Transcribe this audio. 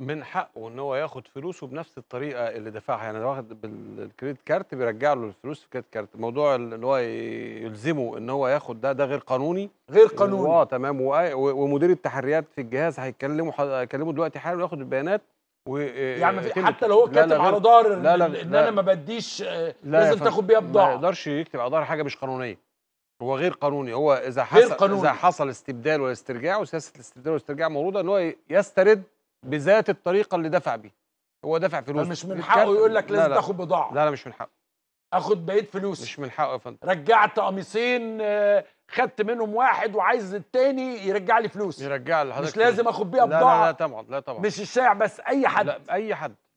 من حقه ان هو ياخد فلوسه بنفس الطريقه اللي دفعها يعني لو واخد بالكريدت كارت بيرجع له الفلوس في كريدت كارت موضوع اللي هو يلزمه ان هو ياخد ده ده غير قانوني غير قانوني اه تمام آه، ومدير التحريات في الجهاز هيكلمه هيكلمه دلوقتي حالا وياخد البيانات و آه، يعني حتى لو هو كاتب على ظهر ان انا ما بديش آه، لا لازم تاخد بيها بضاعه ما يقدرش يكتب على ظهر حاجه مش قانونيه هو غير قانوني هو اذا حصل غير قانوني. اذا حصل استبدال واسترجاع وسياسه الاستبدال والاسترجاع مورودة ان هو يسترد بذات الطريقه اللي دفع بيها هو دفع فلوس مش من حقه يقول لك لازم تاخد بضاعه لا لا مش من حقه اخد بقيه فلوس مش من حقه يا فندم رجعت قميصين آه، خدت منهم واحد وعايز التاني يرجع لي فلوس يرجع لي مش لازم اخد بيها بضاعه لا لا, لا طبعا لا طبعا مش الشائع بس اي حد لا اي حد